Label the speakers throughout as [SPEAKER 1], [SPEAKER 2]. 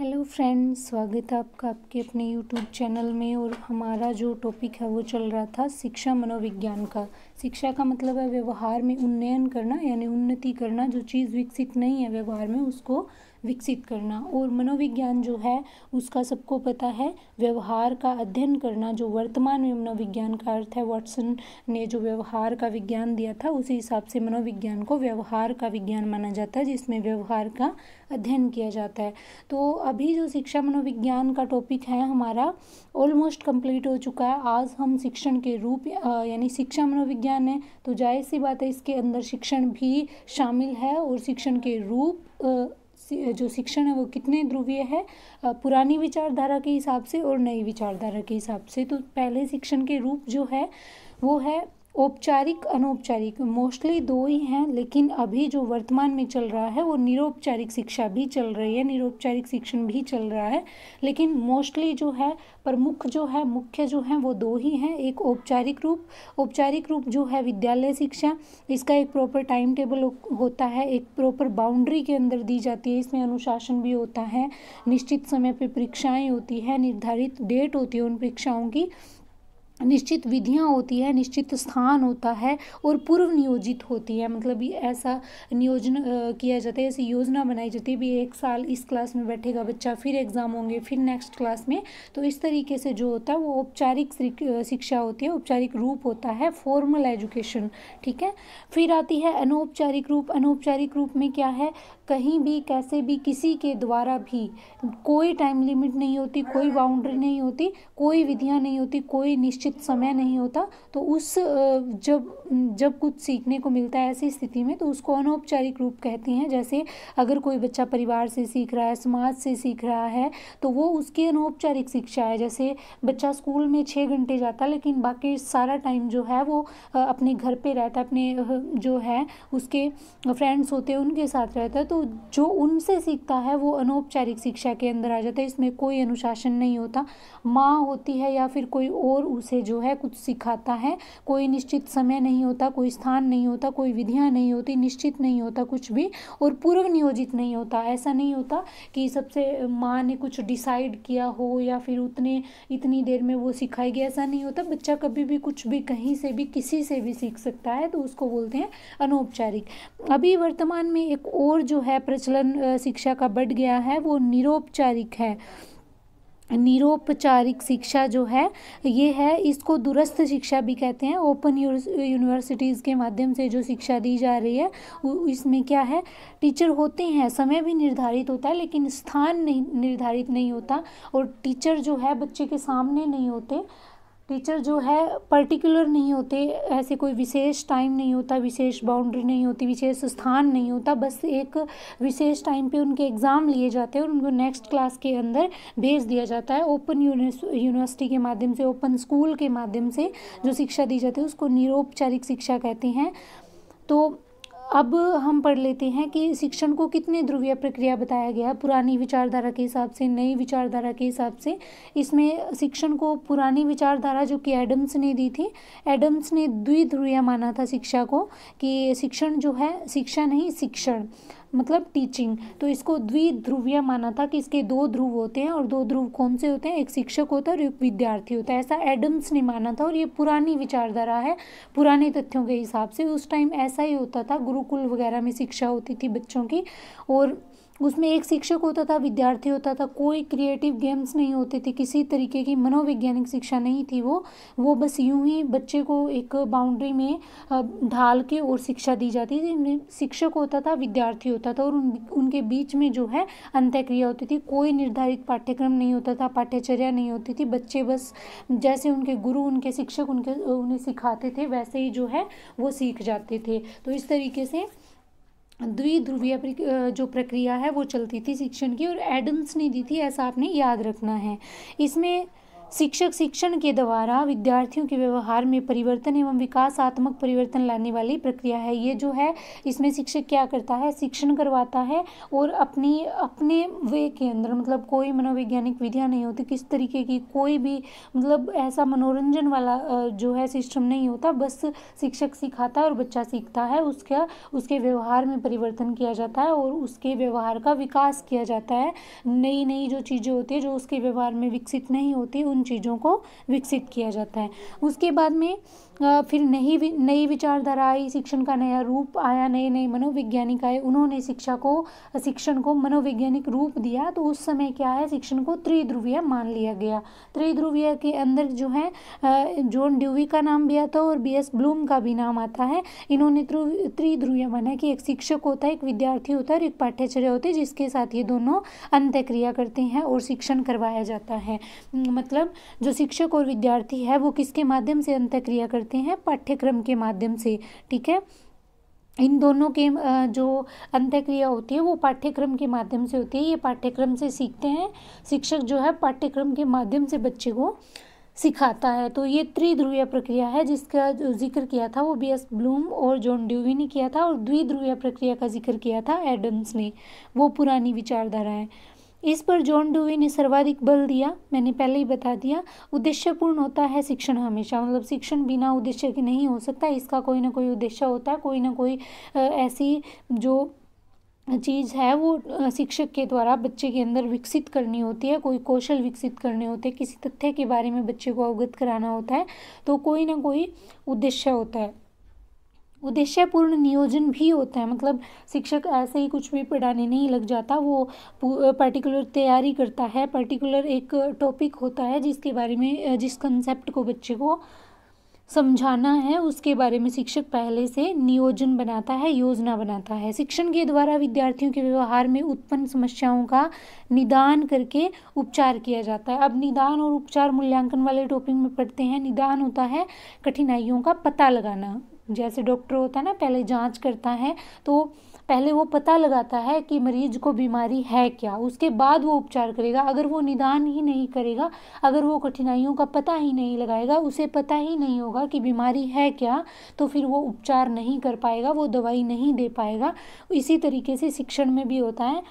[SPEAKER 1] hello friends स्वागत है आपका आपके अपने यूट्यूब चैनल में और हमारा जो टॉपिक है वो चल रहा था शिक्षा मनोविज्ञान का शिक्षा का मतलब है व्यवहार में उन्नयन करना यानी उन्नति करना जो चीज़ विकसित नहीं है व्यवहार में उसको विकसित करना और मनोविज्ञान जो है उसका सबको पता है व्यवहार का अध्ययन करना जो वर्तमान में मनोविज्ञान का अर्थ है वाटसन ने जो व्यवहार का विज्ञान दिया था उसी हिसाब से मनोविज्ञान को व्यवहार का विज्ञान माना जाता है जिसमें व्यवहार का अध्ययन किया जाता है तो अभी जो शिक्षा मनोविज्ञान का टॉपिक है हमारा ऑलमोस्ट कंप्लीट हो चुका है आज हम शिक्षण के रूप यानी शिक्षा मनोविज्ञान विज्ञान है तो जाहिर सी बात है इसके अंदर शिक्षण भी शामिल है और शिक्षण के रूप जो शिक्षण है वो कितने ध्रुवीय है पुरानी विचारधारा के हिसाब से और नई विचारधारा के हिसाब से तो पहले शिक्षण के रूप जो है वो है औपचारिक अनौपचारिक मोस्टली दो ही हैं लेकिन अभी जो वर्तमान में चल रहा है वो निरौपचारिक शिक्षा भी चल रही है निरौपचारिक शिक्षण भी चल रहा है लेकिन मोस्टली जो है प्रमुख जो है मुख्य जो है वो दो ही हैं एक औपचारिक रूप औपचारिक रूप जो है विद्यालय शिक्षा इसका एक प्रॉपर टाइम टेबल होता है एक प्रॉपर बाउंड्री के अंदर दी जाती है इसमें अनुशासन भी होता है निश्चित समय पर परीक्षाएँ होती है निर्धारित डेट होती है उन परीक्षाओं की निश्चित विधियाँ होती है निश्चित स्थान होता है और पूर्व नियोजित होती है मतलब ये ऐसा नियोजन किया जाता है ऐसी योजना बनाई जाती है भी एक साल इस क्लास में बैठेगा बच्चा फिर एग्ज़ाम होंगे फिर नेक्स्ट क्लास में तो इस तरीके से जो होता है वो औपचारिक शिक्षा होती है औपचारिक रूप होता है फॉर्मल एजुकेशन ठीक है फिर आती है अनौपचारिक रूप अनौपचारिक रूप में क्या है कहीं भी कैसे भी किसी के द्वारा भी कोई टाइम लिमिट नहीं होती कोई बाउंड्री नहीं होती कोई विधियाँ नहीं होती कोई निश्चित निश्चित समय नहीं होता तो उस जब जब कुछ सीखने को मिलता है ऐसी स्थिति में तो उसको अनौपचारिक रूप कहते हैं जैसे अगर कोई बच्चा परिवार से सीख रहा है समाज से सीख रहा है तो वो उसकी अनौपचारिक शिक्षा है जैसे बच्चा स्कूल में छः घंटे जाता है लेकिन बाकी सारा टाइम जो है वो अपने घर पर रहता है अपने जो है उसके फ्रेंड्स होते हैं उनके साथ रहता है तो जो उनसे सीखता है वो अनौपचारिक शिक्षा के अंदर आ जाता है इसमें कोई अनुशासन नहीं होता माँ होती है या फिर कोई और उसे से जो है कुछ सिखाता है कोई निश्चित समय नहीं होता कोई स्थान नहीं होता कोई विधियाँ नहीं होती निश्चित नहीं होता कुछ भी और पूर्व नियोजित नहीं होता ऐसा नहीं होता कि सबसे माँ ने कुछ डिसाइड किया हो या फिर उतने इतनी देर में वो सिखाएगी ऐसा नहीं होता बच्चा कभी भी कुछ भी कहीं से भी किसी से भी सीख सकता है तो उसको बोलते हैं अनौपचारिक अभी वर्तमान में एक और जो है प्रचलन शिक्षा का बढ़ गया है वो निरोपचारिक है निरोपचारिक शिक्षा जो है ये है इसको दुरस्थ शिक्षा भी कहते हैं ओपन यूनिवर्सिटीज़ के माध्यम से जो शिक्षा दी जा रही है इसमें क्या है टीचर होते हैं समय भी निर्धारित होता है लेकिन स्थान नहीं निर्धारित नहीं होता और टीचर जो है बच्चे के सामने नहीं होते टीचर जो है पर्टिकुलर नहीं होते ऐसे कोई विशेष टाइम नहीं होता विशेष बाउंड्री नहीं होती विशेष स्थान नहीं होता बस एक विशेष टाइम पे उनके एग्ज़ाम लिए जाते हैं और उनको नेक्स्ट क्लास के अंदर भेज दिया जाता है ओपन यूनिवर्सिटी के माध्यम से ओपन स्कूल के माध्यम से जो शिक्षा दी जाती है उसको निरोपचारिक शिक्षा कहते हैं तो अब हम पढ़ लेते हैं कि शिक्षण को कितने ध्रुवीय प्रक्रिया बताया गया है पुरानी विचारधारा के हिसाब से नई विचारधारा के हिसाब से इसमें शिक्षण को पुरानी विचारधारा जो कि एडम्स ने दी थी एडम्स ने द्विध्रुवीय माना था शिक्षा को कि शिक्षण जो है शिक्षा नहीं शिक्षण मतलब टीचिंग तो इसको द्विध्रुवीय माना था कि इसके दो ध्रुव होते हैं और दो ध्रुव कौन से होते हैं एक शिक्षक होता है और एक विद्यार्थी होता है ऐसा एडम्स ने माना था और ये पुरानी विचारधारा है पुराने तथ्यों के हिसाब से उस टाइम ऐसा ही होता था गुरुकुल वगैरह में शिक्षा होती थी बच्चों की और उसमें एक शिक्षक होता था विद्यार्थी होता था कोई क्रिएटिव गेम्स नहीं होते थे किसी तरीके की मनोवैज्ञानिक शिक्षा नहीं थी वो वो बस यूं ही बच्चे को एक बाउंड्री में ढाल के और शिक्षा दी जाती थी शिक्षक होता था विद्यार्थी होता था और उन, उनके बीच में जो है अंत्यक्रिया होती थी कोई निर्धारित पाठ्यक्रम नहीं होता था पाठ्यचर्या नहीं होती थी बच्चे बस जैसे उनके गुरु उनके शिक्षक उनके उन्हें सिखाते थे वैसे ही जो है वो सीख जाते थे तो इस तरीके से द्विध्रुवीय जो प्रक्रिया है वो चलती थी शिक्षण की और एडम्स ने दी थी ऐसा आपने याद रखना है इसमें शिक्षक शिक्षण के द्वारा विद्यार्थियों के व्यवहार में परिवर्तन एवं विकासात्मक परिवर्तन लाने वाली प्रक्रिया है ये जो है इसमें शिक्षक क्या करता है शिक्षण करवाता है और अपनी अपने वे के अंदर मतलब कोई मनोवैज्ञानिक विधियाँ नहीं होती किस तरीके की कोई भी मतलब ऐसा मनोरंजन वाला जो है सिस्टम नहीं होता बस शिक्षक सिखाता है और बच्चा सीखता है उसका उसके व्यवहार में परिवर्तन किया जाता है और उसके व्यवहार का विकास किया जाता है नई नई जो चीज़ें होती है जो उसके व्यवहार में विकसित नहीं होती उन उन चीज़ों को विकसित किया जाता है उसके बाद में फिर नई नई विचारधारा आई शिक्षण का नया रूप आया नए नए मनोवैज्ञानिक आए उन्होंने शिक्षा को शिक्षण को मनोवैज्ञानिक रूप दिया तो उस समय क्या है शिक्षण को त्रिध्रुवीय मान लिया गया त्रिध्रुवीय के अंदर जो है जॉन ड्यूवी का नाम भी आता है और बी एस ब्लूम का भी नाम आता है इन्होंने त्रिध्रुवीय माना कि एक शिक्षक होता है एक विद्यार्थी होता है और एक पाठ्यचर्य होती है जिसके साथ ये दोनों अंत्यक्रिया करते हैं और शिक्षण करवाया जाता है मतलब मतलब जो शिक्षक और विद्यार्थी है वो किसके माध्यम से अंतक्रिया करते हैं पाठ्यक्रम के माध्यम से ठीक है इन दोनों के जो अंत्यक्रिया होती है वो पाठ्यक्रम के माध्यम से होती है ये पाठ्यक्रम से सीखते हैं शिक्षक जो है पाठ्यक्रम के माध्यम से बच्चे को सिखाता है तो ये त्रिध्रुवीय प्रक्रिया है जिसका जो जिक्र किया था वो बी एस ब्लूम और जॉन ड्यूवी ने किया था और द्विध्रुवीय प्रक्रिया का जिक्र किया था एडम्स ने वो पुरानी विचारधारा है इस पर जॉन डूवी ने सर्वाधिक बल दिया मैंने पहले ही बता दिया उद्देश्यपूर्ण होता है शिक्षण हमेशा मतलब शिक्षण बिना उद्देश्य के नहीं हो सकता इसका कोई ना कोई उद्देश्य होता है कोई ना कोई ऐसी जो चीज़ है वो शिक्षक के द्वारा बच्चे के अंदर विकसित करनी होती है कोई कौशल विकसित करने होते हैं किसी तथ्य के बारे में बच्चे को अवगत कराना होता है तो कोई ना कोई उद्देश्य होता है उद्देश्यपूर्ण नियोजन भी होता है मतलब शिक्षक ऐसे ही कुछ भी पढ़ाने नहीं लग जाता वो पर्टिकुलर तैयारी करता है पर्टिकुलर एक टॉपिक होता है जिसके बारे में जिस कंसेप्ट को बच्चे को समझाना है उसके बारे में शिक्षक पहले से नियोजन बनाता है योजना बनाता है शिक्षण के द्वारा विद्यार्थियों के व्यवहार में उत्पन्न समस्याओं का निदान करके उपचार किया जाता है अब निदान और उपचार मूल्यांकन वाले टॉपिक में पढ़ते हैं निदान होता है कठिनाइयों का पता लगाना जैसे डॉक्टर होता है ना पहले जांच करता है तो पहले वो पता लगाता है कि मरीज को बीमारी है क्या उसके बाद वो उपचार करेगा अगर वो निदान ही नहीं करेगा अगर वो कठिनाइयों का पता ही नहीं लगाएगा उसे पता ही नहीं होगा कि बीमारी है क्या तो फिर वो उपचार नहीं कर पाएगा वो दवाई नहीं दे पाएगा इसी तरीके से शिक्षण में भी होता है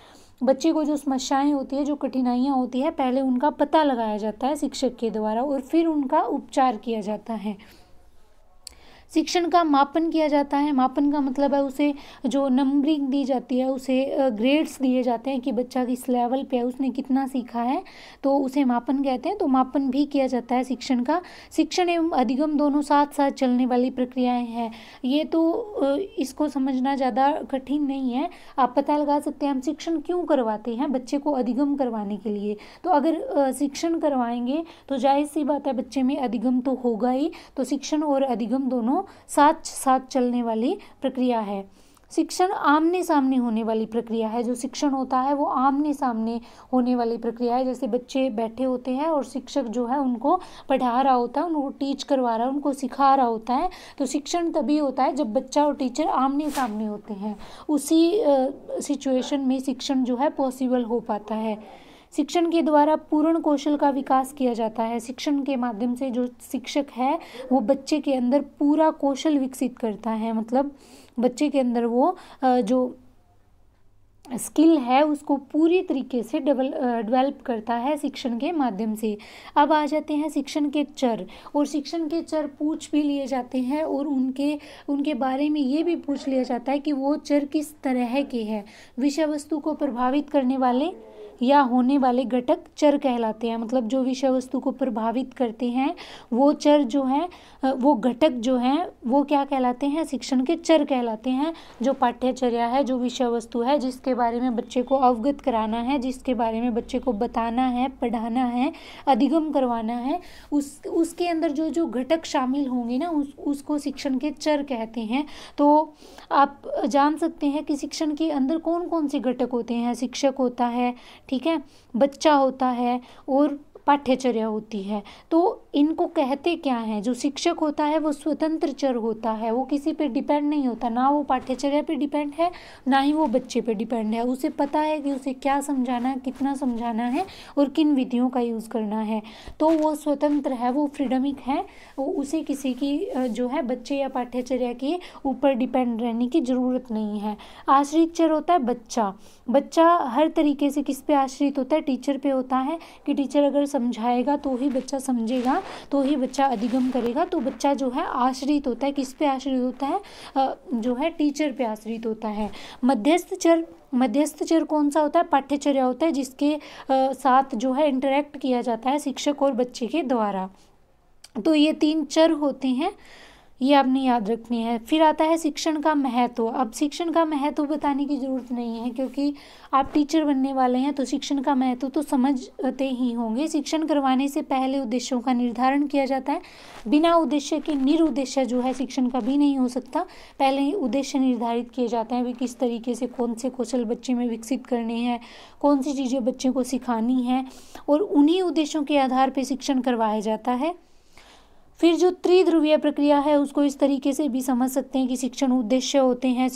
[SPEAKER 1] बच्चे को जो समस्याएं होती है जो कठिनाइयाँ होती है पहले उनका पता लगाया जाता है शिक्षक के द्वारा और फिर उनका उपचार किया जाता है शिक्षण का मापन किया जाता है मापन का मतलब है उसे जो नंबरिंग दी जाती है उसे ग्रेड्स दिए जाते हैं कि बच्चा किस लेवल पे है उसने कितना सीखा है तो उसे मापन कहते हैं तो मापन भी किया जाता है शिक्षण का शिक्षण एवं अधिगम दोनों साथ साथ चलने वाली प्रक्रियाएँ हैं ये तो इसको समझना ज़्यादा कठिन नहीं है आप पता लगा सकते हैं हम शिक्षण क्यों करवाते हैं बच्चे को अधिगम करवाने के लिए तो अगर शिक्षण करवाएंगे तो जाहिर सी बात है बच्चे में अधिगम तो होगा ही तो शिक्षण और अधिगम दोनों दोनों साथ साथ चलने वाली प्रक्रिया है शिक्षण आमने सामने होने वाली प्रक्रिया है जो शिक्षण होता है वो आमने सामने होने वाली प्रक्रिया है जैसे बच्चे बैठे होते हैं और शिक्षक जो है उनको पढ़ा रहा होता है उनको टीच करवा रहा है उनको सिखा रहा होता है तो शिक्षण तभी होता है जब बच्चा और टीचर आमने सामने होते हैं उसी सिचुएशन में शिक्षण जो है पॉसिबल हो पाता है शिक्षण के द्वारा पूर्ण कौशल का विकास किया जाता है शिक्षण के माध्यम से जो शिक्षक है वो बच्चे के अंदर पूरा कौशल विकसित करता है मतलब बच्चे के अंदर वो जो स्किल है उसको पूरी तरीके से डेवल डेवलप करता है शिक्षण के माध्यम से अब आ जाते हैं शिक्षण के चर और शिक्षण के चर पूछ भी लिए जाते हैं और उनके उनके बारे में ये भी पूछ लिया जाता है कि वो चर किस तरह के हैं विषय वस्तु को प्रभावित करने वाले या होने वाले घटक चर कहलाते हैं मतलब जो विषय वस्तु को प्रभावित करते हैं वो चर जो है वो घटक जो है वो क्या कहलाते हैं शिक्षण के चर कहलाते हैं जो पाठ्यचर्या है जो विषय वस्तु है जिसके बारे में बच्चे को अवगत कराना है जिसके बारे में बच्चे को बताना है पढ़ाना है अधिगम करवाना है उस उसके अंदर जो जो घटक शामिल होंगे ना उस उसको शिक्षण के चर कहते हैं तो आप जान सकते हैं कि शिक्षण के अंदर कौन कौन से घटक होते हैं शिक्षक होता है ठीक है बच्चा होता है और पाठ्यचर्या होती है तो इनको कहते क्या हैं जो शिक्षक होता है वो स्वतंत्र चर होता है वो किसी पे डिपेंड नहीं होता ना वो पाठ्यचर्या पे डिपेंड है ना ही वो बच्चे पे डिपेंड है उसे पता है कि उसे क्या समझाना है कितना समझाना है और किन विधियों का यूज़ करना है तो वो स्वतंत्र है वो फ्रीडमिक है उसे किसी की जो है बच्चे या पाठ्यचर्या के ऊपर डिपेंड रहने की ज़रूरत नहीं है आश्रित चर होता है बच्चा बच्चा हर तरीके से किस पे आश्रित होता है टीचर पे होता है कि टीचर अगर समझाएगा तो ही बच्चा समझेगा तो ही बच्चा अधिगम करेगा तो बच्चा जो है आश्रित होता है किस पे आश्रित होता है जो है टीचर पे आश्रित होता है मध्यस्थ चर मध्यस्थ चर कौन सा होता है पाठ्यचर्या होता है जिसके साथ जो है इंटरेक्ट किया जाता है शिक्षक और बच्चे के द्वारा तो ये तीन चर होते हैं ये आपने याद रखनी है फिर आता है शिक्षण का महत्व अब शिक्षण का महत्व बताने की ज़रूरत नहीं है क्योंकि आप टीचर बनने वाले हैं तो शिक्षण का महत्व तो समझते ही होंगे शिक्षण करवाने से पहले उद्देश्यों का निर्धारण किया जाता है बिना उद्देश्य के निरुद्देश्य जो है शिक्षण का भी नहीं हो सकता पहले ही उद्देश्य निर्धारित किए जाते हैं भी किस तरीके से कौन से कौशल बच्चे में विकसित करने हैं कौन सी चीज़ें बच्चे को सिखानी है और उन्हीं उद्देश्यों के आधार पर शिक्षण करवाया जाता है फिर जो त्रिध्रुवीय प्रक्रिया है उसको इस तरीके से भी समझ सकते हैं कि शिक्षण उद्देश्य होते हैं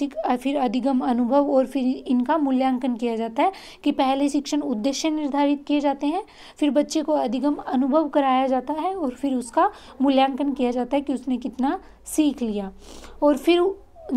[SPEAKER 1] फिर अधिगम अनुभव और फिर इनका मूल्यांकन किया जाता है कि पहले शिक्षण उद्देश्य निर्धारित किए जाते हैं फिर बच्चे को अधिगम अनुभव कराया जाता है और फिर उसका मूल्यांकन किया जाता है कि उसने कितना सीख लिया और फिर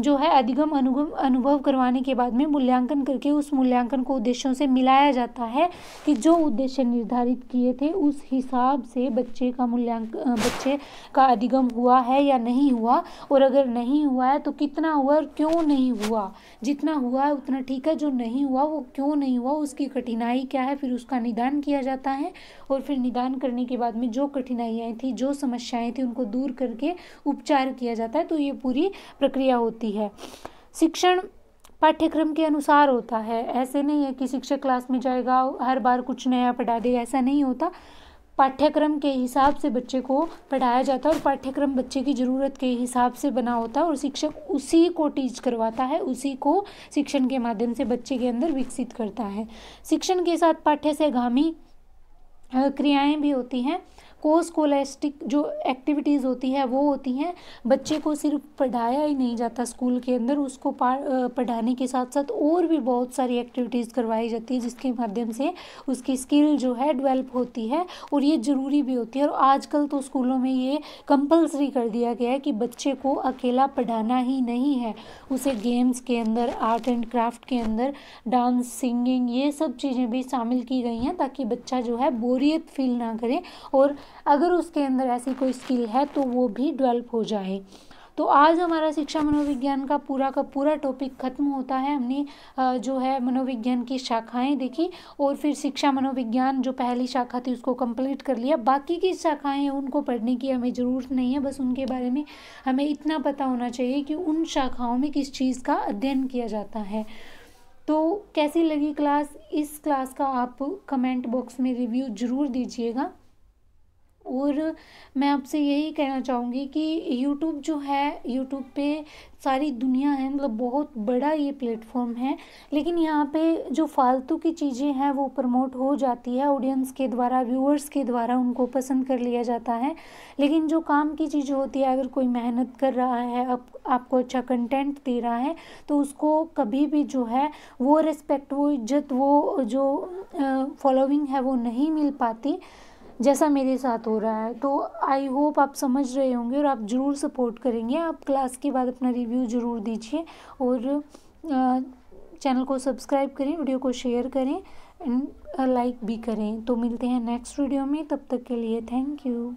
[SPEAKER 1] जो है अधिगम अनुगम अनुभव करवाने के बाद में मूल्यांकन करके उस मूल्यांकन को उद्देश्यों से मिलाया जाता है कि जो उद्देश्य निर्धारित किए थे उस हिसाब से बच्चे का मूल्यांकन बच्चे का अधिगम हुआ है या नहीं हुआ और अगर नहीं हुआ है तो कितना हुआ और क्यों नहीं हुआ जितना हुआ है उतना ठीक है जो नहीं हुआ वो क्यों नहीं हुआ उसकी कठिनाई क्या है फिर उसका निदान किया जाता है और फिर निदान करने के बाद में जो कठिनाइयाँ थी जो समस्याएँ थी उनको दूर करके उपचार किया जाता है तो ये पूरी प्रक्रिया होती होती है शिक्षण पाठ्यक्रम के अनुसार होता है ऐसे नहीं है कि शिक्षक क्लास में जाएगा हर बार कुछ नया पढ़ा दे ऐसा नहीं होता पाठ्यक्रम के हिसाब से बच्चे को पढ़ाया जाता है और पाठ्यक्रम बच्चे की ज़रूरत के हिसाब से बना होता है और शिक्षक उसी को टीच करवाता है उसी को शिक्षण के माध्यम से बच्चे के अंदर विकसित करता है शिक्षण के साथ पाठ्य से गामी क्रियाएं भी होती हैं को स्कोलेस्टिक जो एक्टिविटीज़ होती है वो होती हैं बच्चे को सिर्फ पढ़ाया ही नहीं जाता स्कूल के अंदर उसको पढ़ाने के साथ साथ और भी बहुत सारी एक्टिविटीज़ करवाई जाती है जिसके माध्यम से उसकी स्किल जो है डेवलप होती है और ये ज़रूरी भी होती है और आजकल तो स्कूलों में ये कंपलसरी कर दिया गया है कि बच्चे को अकेला पढ़ाना ही नहीं है उसे गेम्स के अंदर आर्ट एंड क्राफ्ट के अंदर डांस सिंगिंग ये सब चीज़ें भी शामिल की गई हैं ताकि बच्चा जो है बोरियत फील ना करे और अगर उसके अंदर ऐसी कोई स्किल है तो वो भी डेवलप हो जाए तो आज हमारा शिक्षा मनोविज्ञान का पूरा का पूरा टॉपिक खत्म होता है हमने जो है मनोविज्ञान की शाखाएं देखी और फिर शिक्षा मनोविज्ञान जो पहली शाखा थी उसको कंप्लीट कर लिया बाकी की शाखाएं उनको पढ़ने की हमें ज़रूरत नहीं है बस उनके बारे में हमें इतना पता होना चाहिए कि उन शाखाओं में किस चीज़ का अध्ययन किया जाता है तो कैसी लगी क्लास इस क्लास का आप कमेंट बॉक्स में रिव्यू ज़रूर दीजिएगा और मैं आपसे यही कहना चाहूँगी कि यूट्यूब जो है यूट्यूब पे सारी दुनिया है मतलब बहुत बड़ा ये प्लेटफॉर्म है लेकिन यहाँ पे जो फालतू की चीज़ें हैं वो प्रमोट हो जाती है ऑडियंस के द्वारा व्यूअर्स के द्वारा उनको पसंद कर लिया जाता है लेकिन जो काम की चीज़ होती है अगर कोई मेहनत कर रहा है आप, आपको अच्छा कंटेंट दे रहा है तो उसको कभी भी जो है वो रिस्पेक्ट वो इज्जत वो जो फॉलोइंग है वो नहीं मिल पाती जैसा मेरे साथ हो रहा है तो आई होप आप समझ रहे होंगे और आप ज़रूर सपोर्ट करेंगे आप क्लास के बाद अपना रिव्यू ज़रूर दीजिए और चैनल को सब्सक्राइब करें वीडियो को शेयर करें एंड लाइक भी करें तो मिलते हैं नेक्स्ट वीडियो में तब तक के लिए थैंक यू